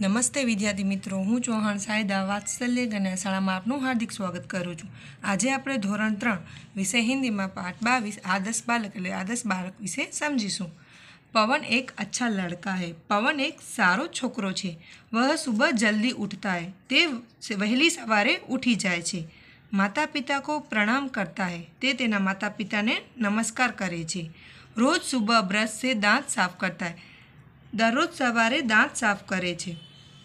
નમસ્તે વિદ્યાર્થી મિત્રો હું ચૌહાણ સાયદા વાત્સલ્ય ગન્યાશાળામાં આપનું હાર્દિક સ્વાગત કરું છું આજે આપણે ધોરણ ત્રણ વિષય હિન્દીમાં પાઠ બાવીસ આદર્શ બાળક એટલે આદર્શ બાળક વિશે સમજીશું પવન એક અચ્છા લડકા હે પવન એક સારો છોકરો છે વહ સુબહ જલ્દી ઉઠતા હે તે વહેલી સવારે ઉઠી જાય છે માતા પિતા કો પ્રણામ કરતા હે તે તેના માતા પિતાને નમસ્કાર કરે છે રોજ સુબહ બ્રશ સે દાંત સાફ કરતા હે દરરોજ સવારે દાંત સાફ કરે છે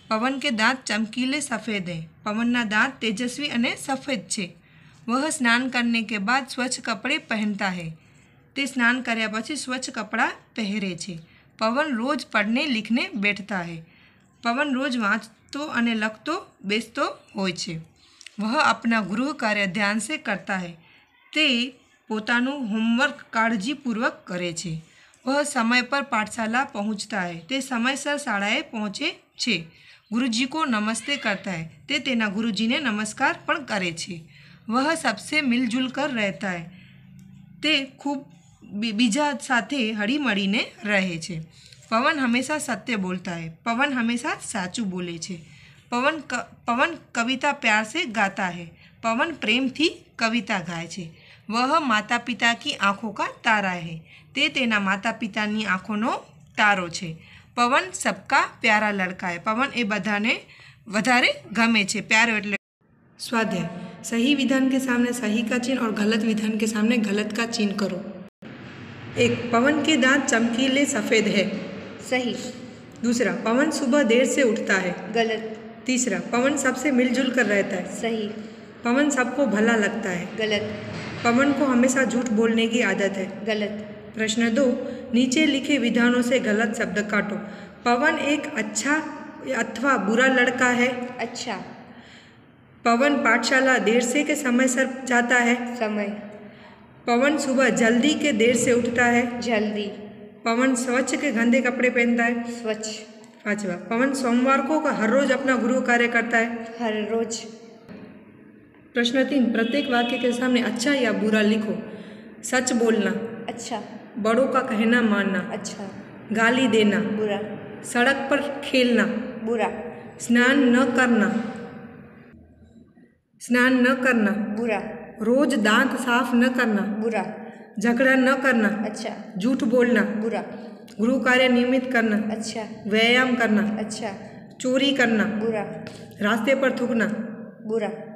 પવન કે દાંત ચમકીલે સફેદ હૈ પવનના દાંત તેજસ્વી અને સફેદ છે વહ સ્નાન કરને કે બાદ સ્વચ્છ કપડે પહેનતા હૈ તે સ્નાન કર્યા પછી સ્વચ્છ કપડાં પહેરે છે પવન રોજ પઢને લિખને બેઠતા હૈ પવન રોજ વાંચતો અને લખતો બેસતો હોય છે વહ આપના ગૃહ કાર્ય ધ્યાન સે કરતા હૈ તે પોતાનું હોમવર્ક કાળજીપૂર્વક કરે છે वह समय पर पाठशाला પહોંચતા હે તે સમયસર શાળાએ પહોંચે છે ગુરુજી કો નમસ્તે કરતા હે તે તેના ગુરુજીને નમસ્કાર પણ કરે છે વહ સબસે મિલજુલ કર રહેતા હે તે ખૂબ બીજા સાથે હળીમળીને રહે છે પવન હંમેશા સત્ય બોલતા હે પવન હંમેશા સાચું બોલે છે પવન પવન કવિતા પ્યાર સે ગાતા હે પવન પ્રેમથી કવિતા ગાય છે વહ માતા પિતા કી આંખો કા તારા હે તે તેના માતા પિતાની આંખોનો તારો છે પવન સબકા પ્યારા લડકા હે પવન એ બધાને વધારે वारे गमे પ્યારો एट स्वाध्याय सही विधान के सामने सही का चिन्ह और गलत विधान के सामने गलत का चिन्ह करो एक पवन के दांत चमकीले सफ़ेद है सही दूसरा पवन सुबह देर से उठता है गलत तीसरा पवन सबसे मिलजुल कर रहता है सही पवन सबको भला लगता है गलत पवन को हमेशा झूठ बोलने की आदत है गलत प्रश्न दो नीचे लिखे विधानों से गलत शब्द काटो पवन एक अच्छा अथवा बुरा लड़का है अच्छा पवन पाठशाला देर से के समय सर जाता है समय पवन सुबह जल्दी के देर से उठता है जल्दी पवन स्वच्छ के गंदे कपड़े पहनता है स्वच्छ पांचवा पवन सोमवार को हर रोज अपना गुरु कार्य करता है हर रोज प्रश्न तीन प्रत्येक वाक्य के सामने अच्छा या बुरा लिखो सच बोलना अच्छा बड़ों का कहना मानना अच्छा गाली देना बुरा सड़क पर खेलना बुरा स्नान न करना स्नान न करना बुरा रोज दांत साफ न करना बुरा झगड़ा न करना अच्छा झूठ बोलना बुरा गुरु कार्य नियमित करना अच्छा व्यायाम करना अच्छा चोरी करना बुरा रास्ते पर थूकना बुरा